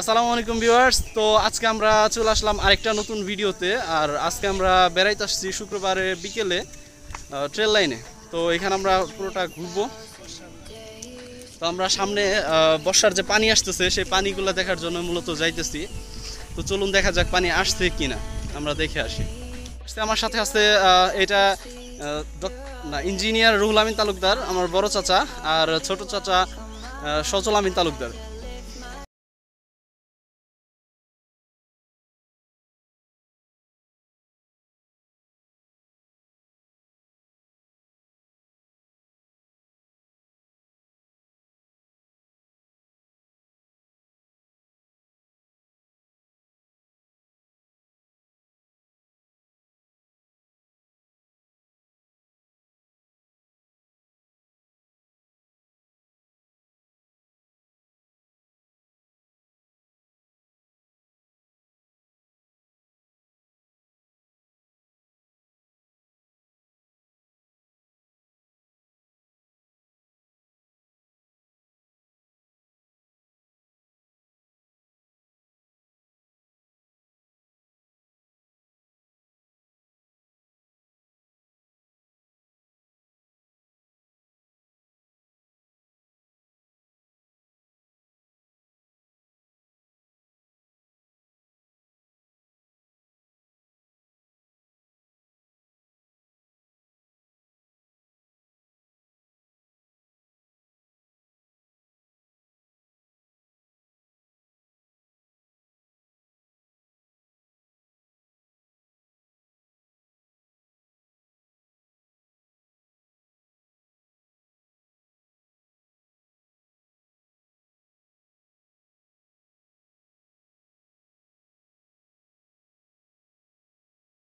আসসালামু আলাইকুম ভিউয়ার্স তো আজকে আমরা চলে আসলাম আরেকটা নতুন ভিডিওতে আর আজকে আমরা বেড়াইতে আসছি শুক্রবারে বিকেলে ট্রেন লাইনে তো এখানে আমরা পুরোটা ঘুরবো তো আমরা সামনে বর্ষার যে পানি আসতেছে সেই পানিগুলো দেখার জন্য মূলত যাইতেছি তো চলুন দেখা যাক পানি আসছে কি না আমরা দেখে আসি আমার সাথে আছে এটা না ইঞ্জিনিয়ার রুহুল আমিন তালুকদার আমার বড় চাচা আর ছোট চাচা সচল আমিন তালুকদার